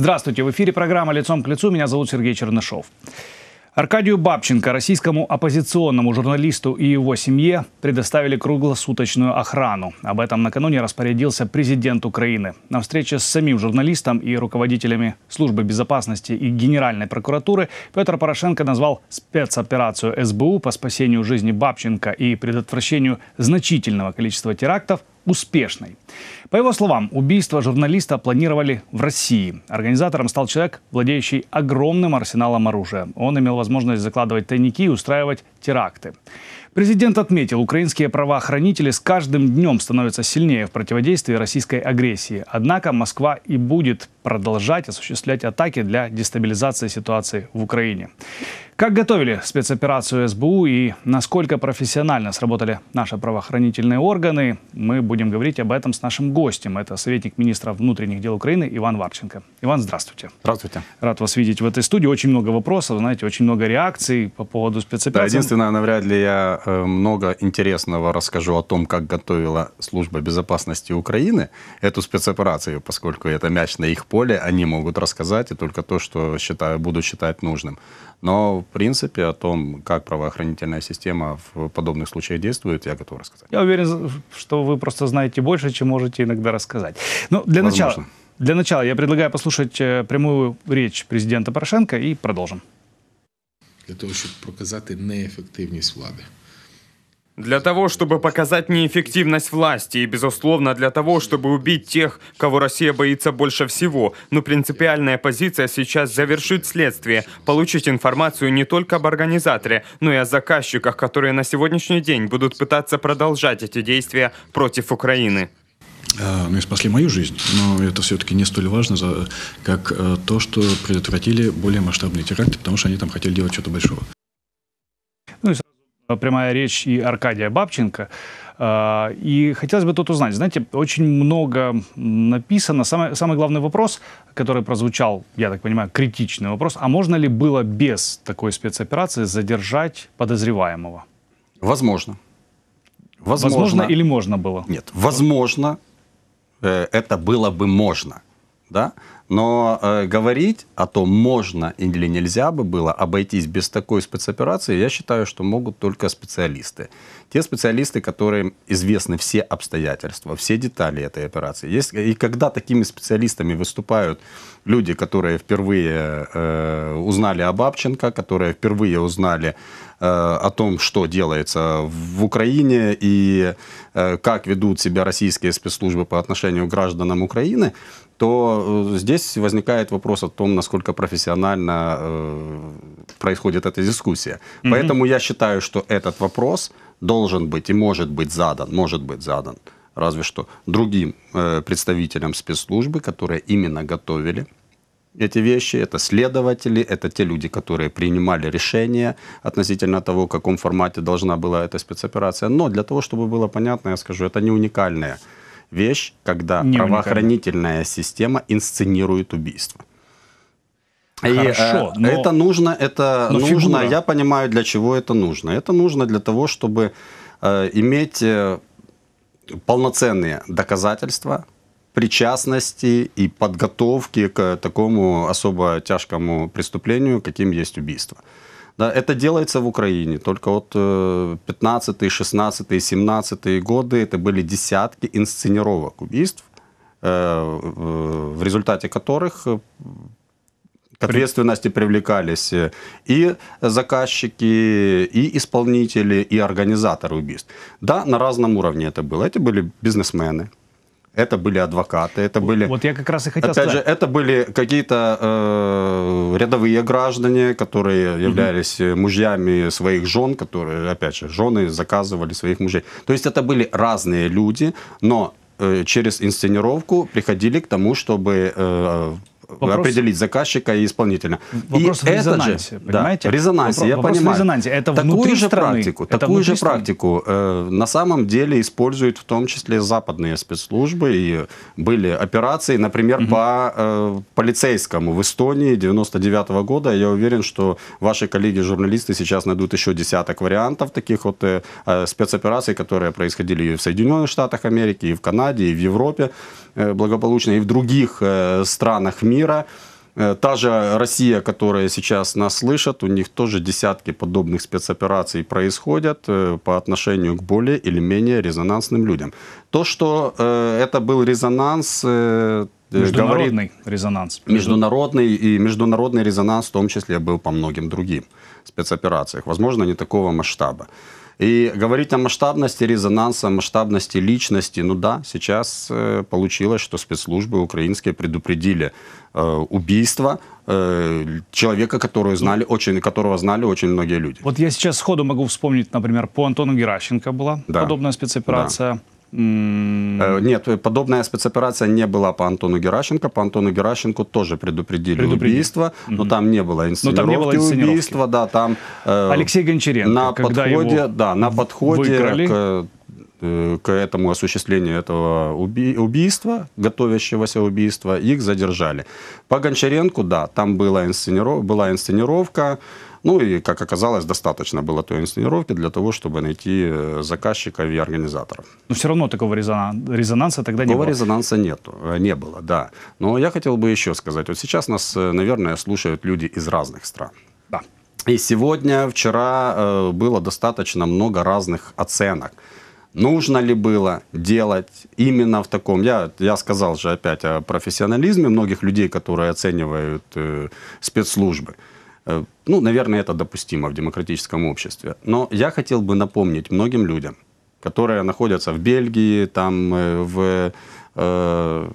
Здравствуйте, в эфире программа «Лицом к лицу». Меня зовут Сергей Чернышов. Аркадию Бабченко, российскому оппозиционному журналисту и его семье, предоставили круглосуточную охрану. Об этом накануне распорядился президент Украины. На встрече с самим журналистом и руководителями Службы безопасности и Генеральной прокуратуры Петр Порошенко назвал спецоперацию СБУ по спасению жизни Бабченко и предотвращению значительного количества терактов успешной. По его словам, убийство журналиста планировали в России. Организатором стал человек, владеющий огромным арсеналом оружия. Он имел возможность закладывать тайники и устраивать теракты. Президент отметил, украинские правоохранители с каждым днем становятся сильнее в противодействии российской агрессии. Однако Москва и будет продолжать осуществлять атаки для дестабилизации ситуации в Украине. Как готовили спецоперацию СБУ и насколько профессионально сработали наши правоохранительные органы, мы будем говорить об этом с нашим гостем. Это советник министра внутренних дел Украины Иван Варченко. Иван, здравствуйте. Здравствуйте. Рад вас видеть в этой студии. Очень много вопросов, знаете, очень много реакций по поводу спецоперации. Да, единственное, навряд ли я Э, много интересного расскажу о том, как готовила служба безопасности Украины эту спецоперацию, поскольку это мяч на их поле, они могут рассказать и только то, что считаю, буду считать нужным. Но, в принципе, о том, как правоохранительная система в подобных случаях действует, я готов рассказать. Я уверен, что вы просто знаете больше, чем можете иногда рассказать. Но ну, для начала... Для начала я предлагаю послушать э, прямую речь президента Порошенка и продолжим. Для того, щоб показати неефективність влади. Для того, чтобы показать неэффективность власти и, безусловно, для того, чтобы убить тех, кого Россия боится больше всего. Но принципиальная позиция сейчас завершить следствие, получить информацию не только об организаторе, но и о заказчиках, которые на сегодняшний день будут пытаться продолжать эти действия против Украины. А, ну и спасли мою жизнь, но это все-таки не столь важно, как э, то, что предотвратили более масштабные теракты, потому что они там хотели делать что-то большого. Э, прямая речь и Аркадия Бабченко. Э, и хотелось бы тут узнать, знаете, очень много написано. Самый, самый главный вопрос, который прозвучал, я так понимаю, критичный вопрос, а можно ли было без такой спецоперации задержать подозреваемого? Возможно. Возможно, возможно или можно было? Нет, возможно, э, это было бы можно да? Но э, говорить о том, можно или нельзя бы было обойтись без такой спецоперации, я считаю, что могут только специалисты. Те специалисты, которые известны все обстоятельства, все детали этой операции. Есть, и когда такими специалистами выступают люди, которые впервые э, узнали об Абченко, которые впервые узнали э, о том, что делается в Украине и э, как ведут себя российские спецслужбы по отношению к гражданам Украины, то э, здесь возникает вопрос о том, насколько профессионально э, происходит эта дискуссия. Mm-hmm. Поэтому я считаю, что этот вопрос должен быть и может быть задан, может быть задан, разве что другим э, представителям спецслужбы, которые именно готовили эти вещи. Это следователи, это те люди, которые принимали решения относительно того, в каком формате должна была эта спецоперация. Но для того, чтобы было понятно, я скажу, это не уникальная вещь, когда не правоохранительная уникально. система инсценирует убийство. Хорошо, и, э, но... Это нужно, это но нужно. Фигура... Я понимаю, для чего это нужно. Это нужно для того, чтобы э, иметь э, полноценные доказательства причастности и подготовки к такому особо тяжкому преступлению, каким есть убийство. Да, это делается в Украине. Только вот 15, 16, 17 годы это были десятки инсценировок убийств, э, в результате которых э, к ответственности привлекались э, и заказчики, и исполнители, и организаторы убийств. Да, на разном уровне это было. Это были бизнесмены, это были адвокаты, это были... Вот я как раз и хотел опять сказать. же, это были какие-то э, рядовые граждане, которые являлись угу. мужьями своих жен, которые, опять же, жены заказывали своих мужей. То есть это были разные люди, но э, через инсценировку приходили к тому, чтобы... Э, вопрос, определить заказчика и исполнителя. Вопрос и в резонансе, же, понимаете? Да, резонансе, вопрос, я вопрос понимаю. резонансе. Это такую же страны, практику, это такую же страны. практику э, на самом деле используют в том числе западные спецслужбы. И были операции, например, угу. по э, полицейскому в Эстонии 99 -го года. Я уверен, что ваши коллеги-журналисты сейчас найдут еще десяток вариантов таких вот э, э, спецопераций, которые происходили и в Соединенных Штатах Америки, и в Канаде, и в Европе э, благополучно, и в других э, странах мира мира. Э, та же Россия, которая сейчас нас слышит, у них тоже десятки подобных спецопераций происходят э, по отношению к более или менее резонансным людям. То, что э, это был резонанс, международный говорит, резонанс. Международный и международный резонанс в том числе был по многим другим спецоперациях. Возможно, не такого масштаба. И говорить о масштабности резонанса, масштабности личности, ну да, сейчас э, получилось, что спецслужбы украинские предупредили э, убийство э, человека, которого знали, очень, которого знали очень многие люди. Вот я сейчас сходу могу вспомнить, например, по Антону Геращенко была да. подобная спецоперация. Да. Э, нет, подобная спецоперация не была по Антону Геращенко. По Антону Геращенко тоже предупредили, предупредили. убийство, но там не было инсценировки, но там не было инсценировки. убийства. Да, там, э, Алексей Гончаренко, на когда подходе, его да, на подходе выиграли. к э, к этому осуществлению этого уби убийства, готовящегося убийства, их задержали. По Гончаренку, да, там была, инсцениров была инсценировка, ну и, как оказалось, достаточно было той инсценировки для того, чтобы найти э, заказчиков и организаторов. Но все равно такого резонанса тогда не было. Такого резонанса нету, э, не было, да. Но я хотел бы еще сказать. Вот сейчас нас, э, наверное, слушают люди из разных стран. Да. И сегодня, вчера было достаточно много разных оценок нужно ли было делать именно в таком. Я, я сказал же опять о профессионализме многих людей, которые оценивают э, спецслужбы. Э, ну, наверное, это допустимо в демократическом обществе. Но я хотел бы напомнить многим людям, которые находятся в Бельгии, там, э, в, э,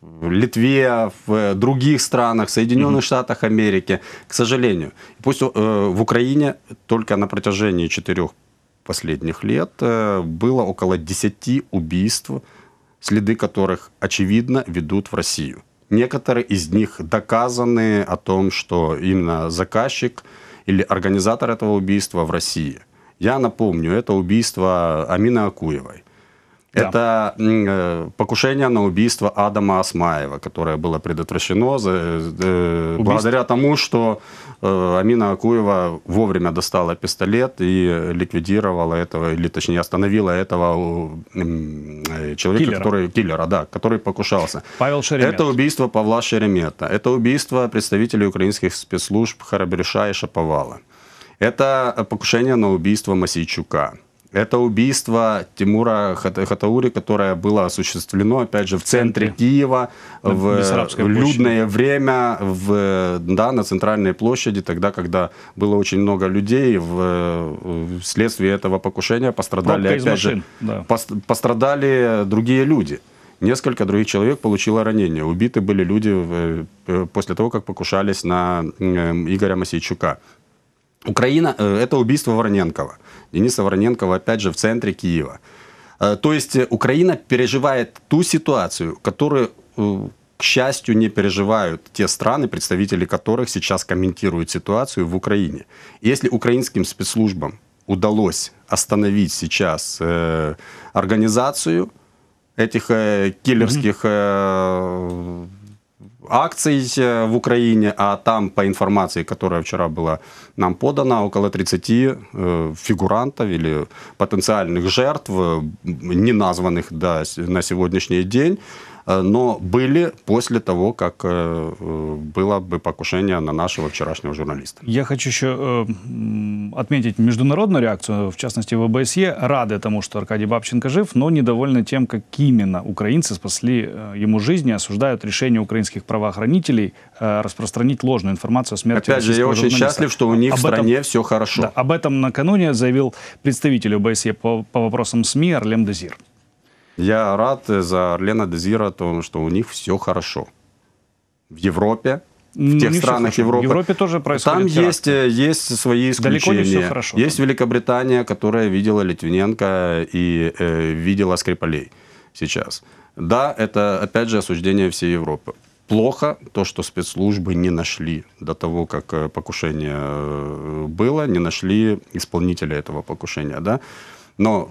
в Литве, в других странах, Соединенных mm-hmm. Штатах Америки, к сожалению. Пусть э, в Украине только на протяжении четырех последних лет э, было около десяти убийств, следы которых, очевидно, ведут в Россию. Некоторые из них доказаны о том, что именно заказчик или организатор этого убийства в России. Я напомню, это убийство Амина Акуевой. Это да. Э, покушение на убийство Адама Асмаева, которое было предотвращено за, э, э благодаря тому, что э, Амина Акуева вовремя достала пистолет и ликвидировала этого, или точнее остановила этого э, человека, киллера. который киллера, да, который покушался. Павел Шеремет. Это убийство Павла Шеремета. Это убийство представителей украинских спецслужб Харабриша и Шаповала. Это э, покушение на убийство Масейчука. Это убийство Тимура Хатаури, которое было осуществлено, опять же, в центре Киева, в, в людное время, в, да, на центральной площади, тогда, когда было очень много людей. В, э, вследствие этого покушения пострадали, опять машин, же, да. пострадали другие люди. Несколько других человек получило ранение. Убиты были люди э, э, после того, как покушались на Игоря Масейчука. Украина э, – это убийство Варненкова, Дениса Варненкова, опять же, в центре Киева. Э, то есть э, Украина переживает ту ситуацию, которую, к счастью, не переживают те страны, представители которых сейчас комментируют ситуацию в Украине. Если украинским спецслужбам удалось остановить сейчас э, организацию этих э, киллерских э, акций е, в Украине, а там по информации, которая вчера была нам подана, около 30 э, е, фигурантов или потенциальных жертв, е, не названных да, на сегодняшний день, Э, но были после того, как э, было бы покушение на нашего вчерашнего журналиста. Я хочу еще э, отметить международную реакцию, в частности в ОБСЕ. Рады тому, что Аркадий Бабченко жив, но недовольны тем, как именно украинцы спасли ему жизнь и осуждают решение украинских правоохранителей распространить ложную информацию о смерти Опять же, я очень счастлив, что у них об в стране этом, все хорошо. Да, об этом накануне заявил представитель ОБСЕ по, по вопросам СМИ Арлем Дезир. Я рад за Орлена Дезира, то, что у них все хорошо. В Европе, в ну, тех не странах Европы. В Европе тоже происходит Там есть, э, есть свои исключения. Далеко не все хорошо. Есть там. Великобритания, которая видела Литвиненко и э, видела Скрипалей сейчас. Да, это, опять же, осуждение всей Европы. Плохо то, что спецслужбы не нашли до того, как э, покушение э, было, не нашли исполнителя этого покушения. Да? Но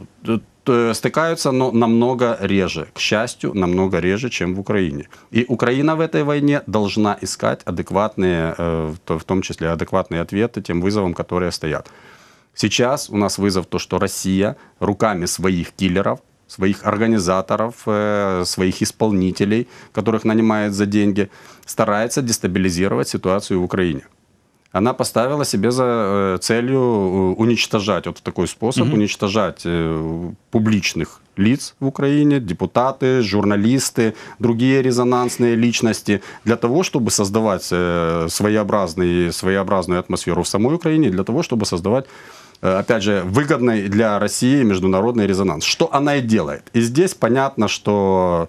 Э, стыкаются, но намного реже, к счастью, намного реже, чем в Украине. И Украина в этой войне должна искать адекватные, э, в том числе адекватные ответы тем вызовам, которые стоят. Сейчас у нас вызов то, что Россия руками своих киллеров своих организаторов, э, своих исполнителей, которых нанимает за деньги, старается дестабилизировать ситуацию в Украине она поставила себе за э, целью э, уничтожать, вот в такой способ, угу. уничтожать э, публичных лиц в Украине, депутаты, журналисты, другие резонансные личности, для того, чтобы создавать своеобразный, своеобразную атмосферу в самой Украине, для того, чтобы создавать опять же, выгодный для России международный резонанс. Что она и делает. И здесь понятно, что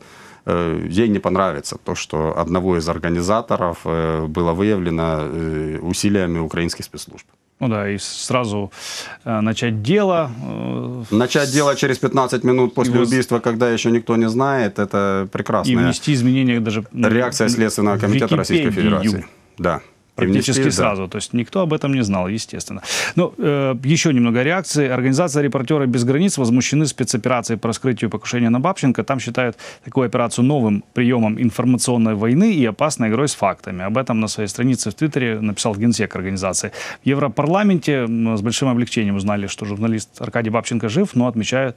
Э, ей не понравится то, что одного из организаторов э, было выявлено э, усилиями украинских спецслужб. Ну да, и сразу э, начать дело. Э, начать дело через 15 минут после его... убийства, когда еще никто не знает, это прекрасно. И внести изменения даже... Реакция Следственного комитета Википедию. Российской Федерации. Да практически внести, сразу. Да. То есть никто об этом не знал, естественно. Но ну, э, еще немного реакции. Организация «Репортеры без границ» возмущены спецоперацией по раскрытию покушения на Бабченко. Там считают такую операцию новым приемом информационной войны и опасной игрой с фактами. Об этом на своей странице в Твиттере написал генсек организации. В Европарламенте с большим облегчением узнали, что журналист Аркадий Бабченко жив, но отмечают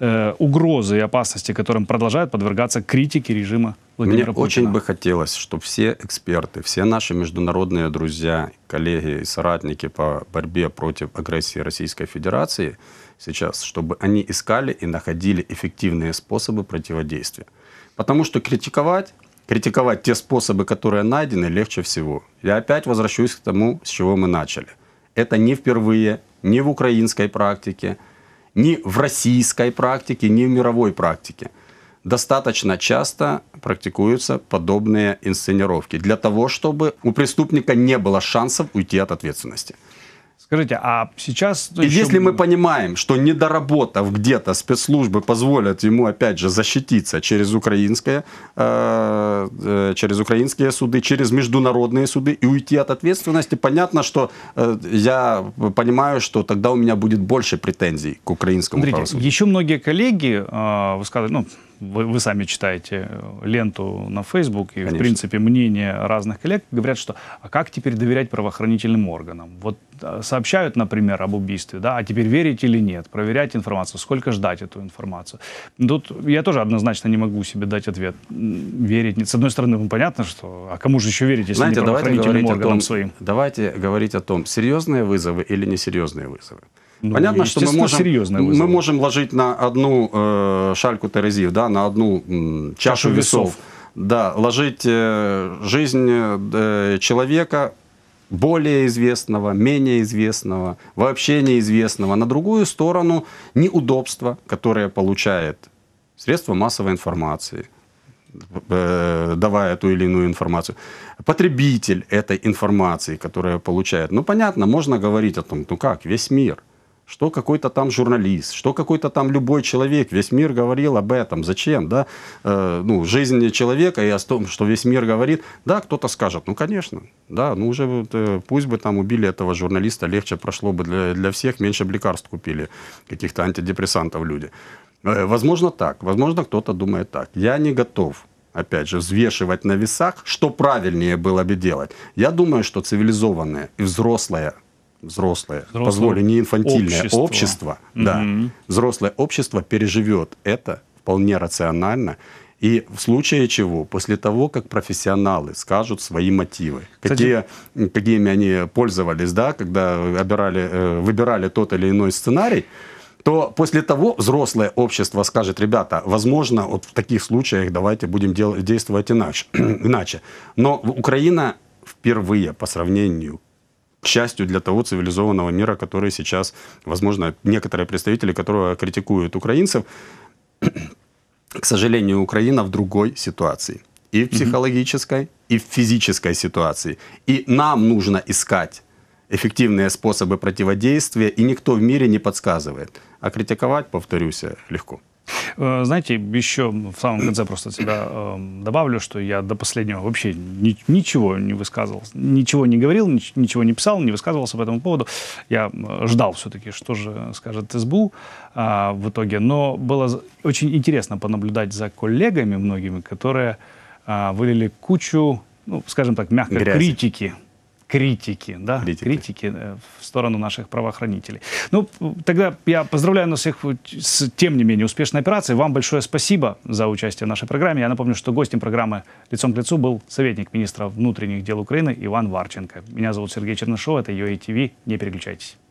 Э, угрозы и опасности, которым продолжают подвергаться критики режима Владимира Мне Путина. очень бы хотелось, чтобы все эксперты, все наши международные друзья, коллеги и соратники по борьбе против агрессии Российской Федерации сейчас, чтобы они искали и находили эффективные способы противодействия. Потому что критиковать критиковать те способы, которые найдены, легче всего. Я опять возвращусь к тому, с чего мы начали. Это не впервые, не в украинской практике, ни в российской практике, ни в мировой практике достаточно часто практикуются подобные инсценировки для того, чтобы у преступника не было шансов уйти от ответственности. Скажите, а сейчас... И еще... Если мы понимаем, что недоработав где-то спецслужбы позволят ему, опять же, защититься через, украинское, э, э, через украинские суды, через международные суды и уйти от ответственности, понятно, что э, я понимаю, что тогда у меня будет больше претензий к украинскому Смотрите, правосудию. Еще многие коллеги э, высказывали, ну, вы, вы сами читаете э, ленту на Facebook, и, Конечно. в принципе, мнение разных коллег говорят, что а как теперь доверять правоохранительным органам? Вот э, сообщают, например, об убийстве, да, а теперь верить или нет, проверять информацию, сколько ждать эту информацию. Тут я тоже однозначно не могу себе дать ответ. Верить нет. С одной стороны, ну, понятно, что а кому же еще верить, если Знаете, не правоохранительным органам том, своим? Давайте говорить о том, серьезные вызовы или несерьезные вызовы. Ну, Понятно, что мы можем, мы можем ложить на одну э, шальку терезив, да, на одну м, чашу, весов. весов. Да, ложить э, жизнь э, человека более известного, менее известного, вообще неизвестного, на другую сторону неудобства, которое получает средства массовой информации, э, давая ту или иную информацию. Потребитель этой информации, которая получает. Ну, понятно, можно говорить о том, ну как, весь мир – что какой-то там журналист, что какой-то там любой человек, весь мир говорил об этом, зачем, да, э, ну, жизнь человека и о том, что весь мир говорит, да, кто-то скажет, ну, конечно, да, ну, уже вот, э, пусть бы там убили этого журналиста, легче прошло бы для, для всех, меньше бы лекарств купили, каких-то антидепрессантов люди. Э, возможно так, возможно, кто-то думает так. Я не готов опять же, взвешивать на весах, что правильнее было бы делать. Я думаю, что цивилизованное и взрослое взрослое, взрослое позволю, не инфантильное общество, общество угу. да, взрослое общество переживет это вполне рационально. И в случае чего, после того, как профессионалы скажут свои мотивы, Кстати, какие, какими они пользовались, да, когда выбирали, э, выбирали тот или иной сценарий, то после того взрослое общество скажет, ребята, возможно, вот в таких случаях давайте будем дел- действовать иначе. Но Украина впервые по сравнению к счастью для того цивилизованного мира, который сейчас, возможно, некоторые представители которого критикуют украинцев, к сожалению, Украина в другой ситуации. И в психологической, и в физической ситуации. И нам нужно искать эффективные способы противодействия, и никто в мире не подсказывает. А критиковать, повторюсь, легко. Э, знаете, еще в самом конце просто тебя э, добавлю, что я до последнего вообще ни, ничего не высказывал, ничего не говорил, ни, ничего не писал, не высказывался по этому поводу. Я ждал все-таки, что же скажет СБУ э, в итоге. Но было очень интересно понаблюдать за коллегами многими, которые э, вылили кучу, ну, скажем так, мягкой критики критики, да, критики. критики э, в сторону наших правоохранителей. Ну, тогда я поздравляю нас всех с, тем не менее, успешной операцией. Вам большое спасибо за участие в нашей программе. Я напомню, что гостем программы «Лицом к лицу» был советник министра внутренних дел Украины Иван Варченко. Меня зовут Сергей Чернышов, это UATV. Не переключайтесь.